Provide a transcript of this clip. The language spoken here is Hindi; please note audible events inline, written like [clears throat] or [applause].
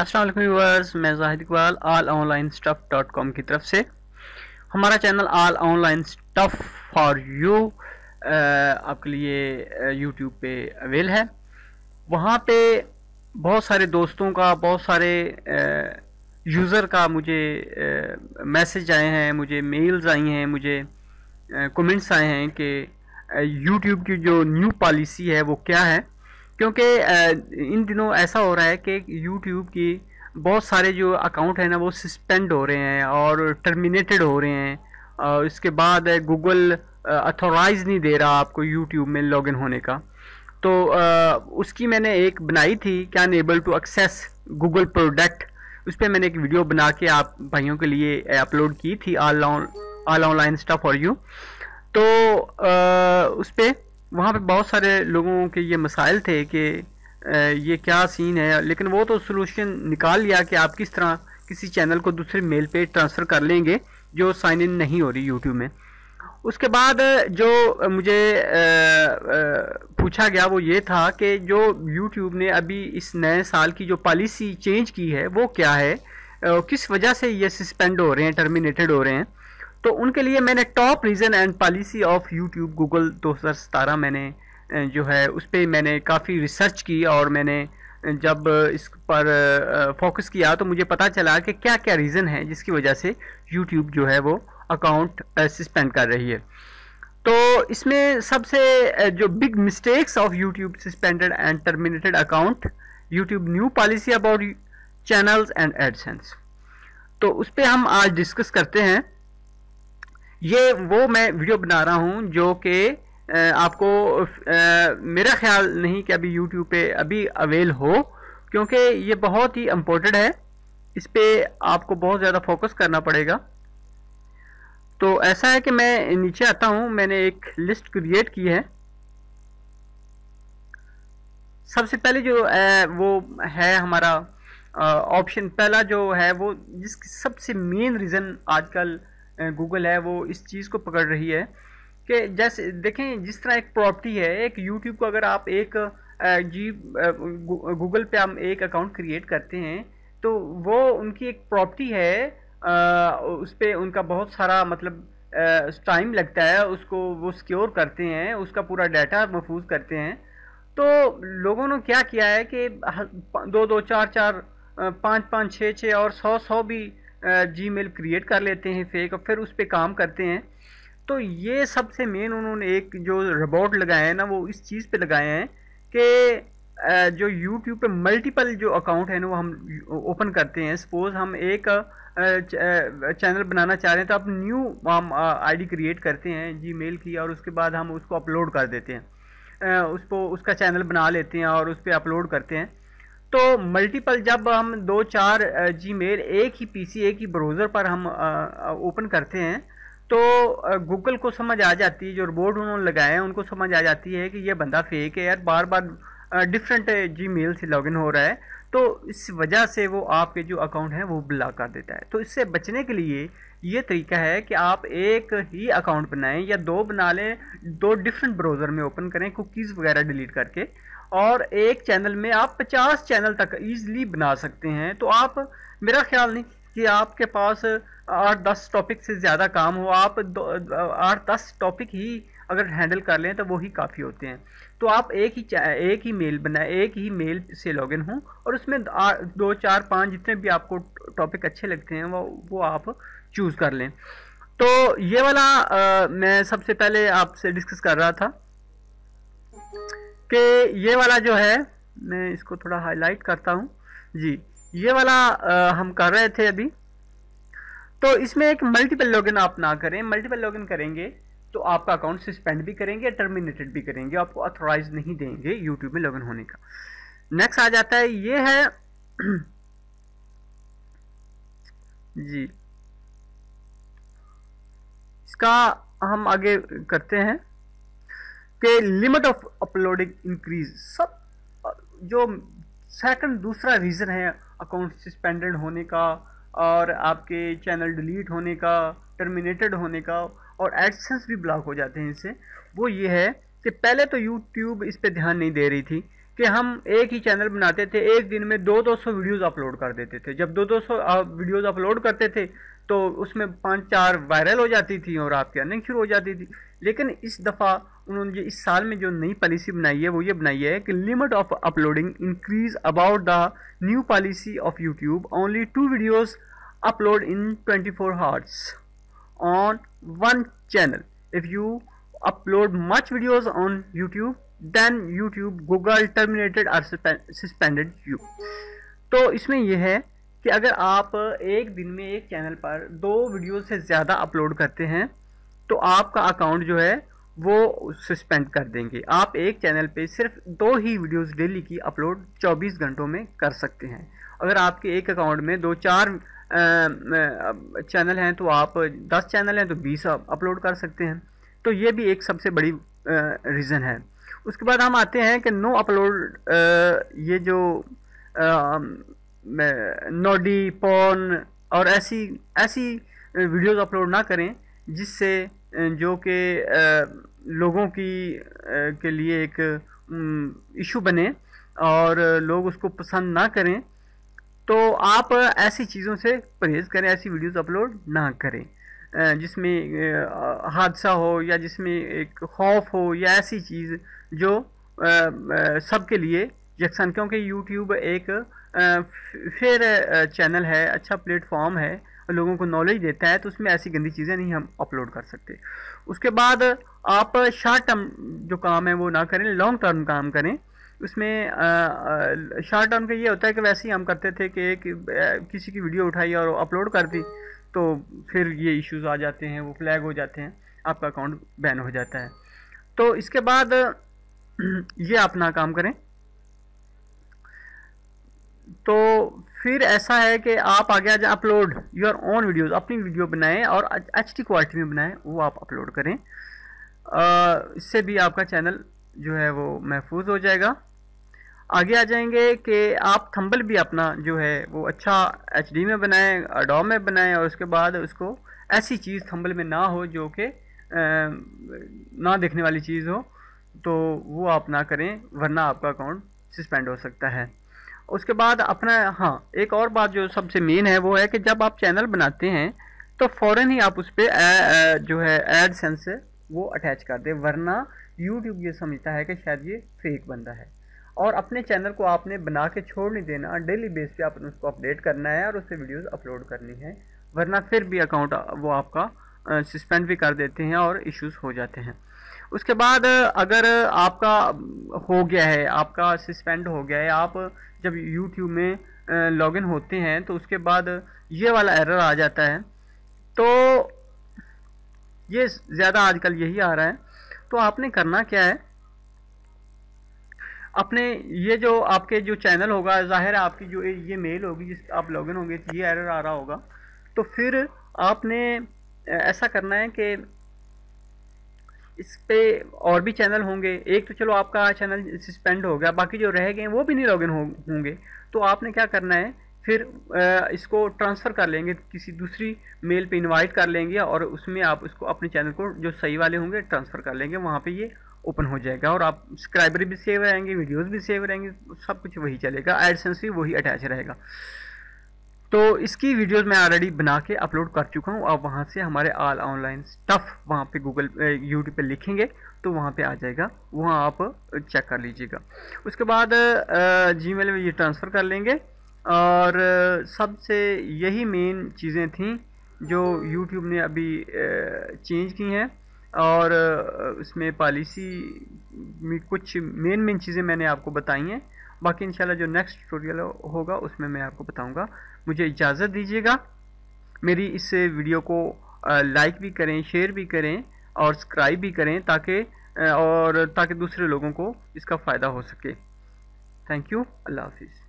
अस्सलाम व्यूअर्स मैं Zahid Iqbal all online stuff dot com की तरफ से हमारा channel all online stuff for you आपके लिए यूट्यूब पे अवेल है वहाँ पे बहुत सारे दोस्तों का बहुत सारे यूज़र का मुझे मैसेज आए हैं मुझे मेल्स आई हैं मुझे कमेंट्स आए हैं कि यूट्यूब की जो न्यू पॉलिसी है वो क्या है क्योंकि इन दिनों ऐसा हो रहा है कि यूट्यूब की बहुत सारे जो अकाउंट हैं ना वो सस्पेंड हो रहे हैं और टर्मिनेटेड हो रहे हैं और इसके बाद गूगल अथोराइज़ नहीं दे रहा आपको यूट्यूब में लॉगिन होने का तो आ, उसकी मैंने एक बनाई थी क्या able to access Google product उस पर मैंने एक वीडियो बना के आप भाइयों के लिए अपलोड की थी all online stuff for you तो आ, उस पर वहाँ पे बहुत सारे लोगों के ये मसाइल थे कि ये क्या सीन है लेकिन वो तो सोलूशन निकाल लिया कि आप किस तरह किसी चैनल को दूसरे मेल पे ट्रांसफ़र कर लेंगे जो साइन इन नहीं हो रही यूट्यूब में उसके बाद जो मुझे पूछा गया वो ये था कि जो यूट्यूब ने अभी इस नए साल की जो पॉलिसी चेंज की है वो क्या है किस वजह से ये सस्पेंड हो रहे हैं टर्मिनेटेड हो रहे हैं तो उनके लिए मैंने top reason and policy of YouTube Google दो मैंने जो है उस पर मैंने काफ़ी रिसर्च की और मैंने जब इस पर फोकस किया तो मुझे पता चला कि क्या क्या रीज़न है जिसकी वजह से यूट्यूब जो है वो अकाउंट सस्पेंड कर रही है तो इसमें सबसे जो big mistakes of YouTube suspended and terminated account YouTube new policy about channels and AdSense तो उस पर हम आज डिस्कस करते हैं ये वो मैं वीडियो बना रहा हूँ जो कि आपको आ, मेरा ख्याल नहीं कि अभी यूट्यूब पे अभी अवेल हो क्योंकि ये बहुत ही इम्पोर्टेंट है इस पर आपको बहुत ज़्यादा फोकस करना पड़ेगा तो ऐसा है कि मैं नीचे आता हूँ मैंने एक लिस्ट क्रिएट की है सबसे पहले जो है वो है हमारा ऑप्शन पहला जो है वो जिस सबसे मेन रीज़न आजकल गूगल है वो इस चीज़ को पकड़ रही है कि जैसे देखें जिस तरह एक प्रॉपर्टी है एक यूट्यूब को अगर आप एक जी गूगल पे हम एक अकाउंट क्रिएट करते हैं तो वो उनकी एक प्रॉपर्टी है आ, उस पर उनका बहुत सारा मतलब टाइम लगता है उसको वो सिक्योर करते हैं उसका पूरा डाटा महफूज करते हैं तो लोगों ने क्या किया है कि दो दो चार चार पाँच पाँच छः छः और सौ सौ भी जी मेल क्रिएट कर लेते हैं फेक और फिर उस पर काम करते हैं तो ये सबसे मेन उन्होंने एक जो रोबोट लगाए हैं ना वो इस चीज़ पे लगाए हैं कि जो यूट्यूब पे मल्टीपल जो अकाउंट है ना वो हम ओपन करते हैं सपोज़ हम एक चैनल बनाना चाह रहे हैं तो आप न्यू हम आईडी क्रिएट करते हैं जीमेल की और उसके बाद हम उसको अपलोड कर देते हैं उसको उसका चैनल बना लेते हैं और उस पर अपलोड करते हैं तो मल्टीपल जब हम दो चार जी मेल एक ही पीसी एक ही ब्राउज़र पर हम ओपन करते हैं तो गूगल को समझ आ जाती है जो रोबोट उन्होंने लगाए हैं उनको समझ आ जाती है कि ये बंदा फेक है यार बार बार डिफरेंट जी मेल से लॉगिन हो रहा है तो इस वजह से वो आपके जो अकाउंट है वो ब्लॉक कर देता है तो इससे बचने के लिए ये तरीका है कि आप एक ही अकाउंट बनाएं या दो बना लें दो डिफरेंट ब्राउज़र में ओपन करें कुकीज़ वगैरह डिलीट करके और एक चैनल में आप 50 चैनल तक ईजिली बना सकते हैं तो आप मेरा ख्याल नहीं कि आपके पास आठ दस टॉपिक से ज़्यादा काम हो आप आठ दस टॉपिक ही अगर हैंडल कर लें तो वो ही काफ़ी होते हैं तो आप एक ही एक ही मेल बनाए एक ही मेल से लॉगिन हों और उसमें दो चार पाँच जितने भी आपको टॉपिक अच्छे लगते हैं वो वो आप चूज़ कर लें तो ये वाला आ, मैं सबसे पहले आपसे डिस्कस कर रहा था कि ये वाला जो है मैं इसको थोड़ा हाईलाइट करता हूँ जी ये वाला आ, हम कर रहे थे अभी तो इसमें एक मल्टीपल लॉगिन आप ना करें मल्टीपल लॉगिन करेंगे तो आपका अकाउंट सस्पेंड भी करेंगे टर्मिनेटेड भी करेंगे आपको अथोराइज नहीं देंगे यूट्यूब में लॉगिन होने का नेक्स्ट आ जाता है ये है [clears throat] जी इसका हम आगे करते हैं के लिमिट ऑफ अपलोडिंग इंक्रीज सब जो सेकंड दूसरा रीज़न है अकाउंट सस्पेंडेड होने का और आपके चैनल डिलीट होने का टर्मिनेटेड होने का और एडसेंस भी ब्लॉक हो जाते हैं इससे वो ये है कि पहले तो यूट्यूब इस पर ध्यान नहीं दे रही थी कि हम एक ही चैनल बनाते थे एक दिन में दो दो सौ वीडियोज़ अपलोड कर देते थे जब दो दो सौ वीडियोज़ अपलोड करते थे तो उसमें पाँच चार वायरल हो जाती थी और आपकी अर्निंग शुरू हो जाती थी लेकिन इस दफ़ा उन्होंने जो इस साल में जो नई पॉलिसी बनाई है वो ये बनाई है कि limit of uploading increase about the new policy of YouTube only two videos upload in 24 hours on one channel if you upload much videos on YouTube then YouTube Google terminated or suspended you तो इसमें यह है कि अगर आप एक दिन में एक चैनल पर दो वीडियो से ज़्यादा अपलोड करते हैं तो आपका अकाउंट जो है वो सस्पेंड कर देंगे आप एक चैनल पे सिर्फ दो ही वीडियोस डेली की अपलोड 24 घंटों में कर सकते हैं अगर आपके एक अकाउंट में दो चार चैनल हैं तो आप 10 चैनल हैं तो 20 अपलोड कर सकते हैं तो ये भी एक सबसे बड़ी रीज़न है उसके बाद हम आते हैं कि नो अपलोड ये जो नोडी पॉन और ऐसी ऐसी वीडियोस अपलोड ना करें जिससे जो कि लोगों की के लिए एक इशू बने और लोग उसको पसंद ना करें तो आप ऐसी चीज़ों से परहेज़ करें ऐसी वीडियोस अपलोड ना करें जिसमें हादसा हो या जिसमें एक खौफ हो या ऐसी चीज़ जो सबके लिए यकसान क्योंकि यूट्यूब एक फिर चैनल है अच्छा प्लेटफॉर्म है लोगों को नॉलेज देता है तो उसमें ऐसी गंदी चीज़ें नहीं हम अपलोड कर सकते उसके बाद आप शार्ट टर्म जो काम है वो ना करें लॉन्ग टर्म काम करें उसमें शार्ट टर्म का ये होता है कि वैसे ही हम करते थे कि एक किसी की वीडियो उठाई और अपलोड कर दी तो फिर ये इश्यूज आ जाते हैं वो फ्लैग हो जाते हैं आपका अकाउंट बैन हो जाता है तो इसके बाद [clears throat] ये आप ना काम करें तो फिर ऐसा है कि आप आगे आ जाए अपलोड योर ओन वीडियोज़ अपनी वीडियो बनाएं और एच डी क्वालिटी में बनाएं वो आप अपलोड करें आ, इससे भी आपका चैनल जो है वो महफूज हो जाएगा आगे आ जाएंगे कि आप थंबल भी अपना जो है वो अच्छा एच में बनाएं अडो में बनाएं और उसके बाद उसको ऐसी चीज़ थंबल में ना हो जो कि ना देखने वाली चीज़ हो तो वो आप ना करें वरना आपका अकाउंट सस्पेंड हो सकता है उसके बाद अपना हाँ एक और बात जो सबसे मेन है वो है कि जब आप चैनल बनाते हैं तो फ़ौरन ही आप उस पर जो है एड सेंस वो अटैच कर दें वरना यूट्यूब ये समझता है कि शायद ये फेक बंदा है और अपने चैनल को आपने बना के छोड़ नहीं देना डेली बेस पे आपने उसको अपडेट करना है और उससे वीडियोस अपलोड करनी है वरना फिर भी अकाउंट वो आपका सस्पेंड भी कर देते हैं और इश्यूज हो जाते हैं उसके बाद अगर आपका हो गया है आपका सस्पेंड हो गया है आप जब यूट्यूब में लॉगिन होते हैं तो उसके बाद ये वाला एरर आ जाता है तो ये ज़्यादा आजकल यही आ रहा है तो आपने करना क्या है अपने ये जो आपके जो चैनल होगा जाहिर है आपकी जो ये मेल होगी जिस आप लॉगिन होंगे तो ये एरर आ रहा होगा तो फिर आपने ऐसा करना है कि इस पर और भी चैनल होंगे एक तो चलो आपका चैनल सस्पेंड हो गया बाकी जो रह गए वो भी नहीं लॉगिन इन होंगे तो आपने क्या करना है फिर इसको ट्रांसफ़र कर लेंगे किसी दूसरी मेल पे इनवाइट कर लेंगे और उसमें आप उसको अपने चैनल को जो सही वाले होंगे ट्रांसफ़र कर लेंगे वहाँ पे ये ओपन हो जाएगा और आप सब्सक्राइबर भी सेव रहेंगे वीडियोस भी सेव रहेंगे सब कुछ वही चलेगा एडसेंस भी वही अटैच रहेगा तो इसकी वीडियोस मैं ऑलरेडी बना के अपलोड कर चुका हूँ आप वहाँ से हमारे आल ऑनलाइन स्टफ़ वहाँ पे गूगल यूट्यूब पे लिखेंगे तो वहाँ पे आ जाएगा वहाँ आप चेक कर लीजिएगा उसके बाद जी में ये ट्रांसफ़र कर लेंगे और सबसे यही मेन चीज़ें थी जो यूट्यूब ने अभी चेंज की हैं और उसमें पॉलिसी में कुछ मेन मेन चीज़ें मैंने आपको बताई हैं बाकी इंशाल्लाह जो नेक्स्ट ट्यूटोरियल होगा उसमें मैं आपको बताऊंगा मुझे इजाज़त दीजिएगा मेरी इस वीडियो को लाइक भी करें शेयर भी करें और सब्सक्राइब भी करें ताकि और ताकि दूसरे लोगों को इसका फ़ायदा हो सके थैंक यू अल्लाह हाफिज़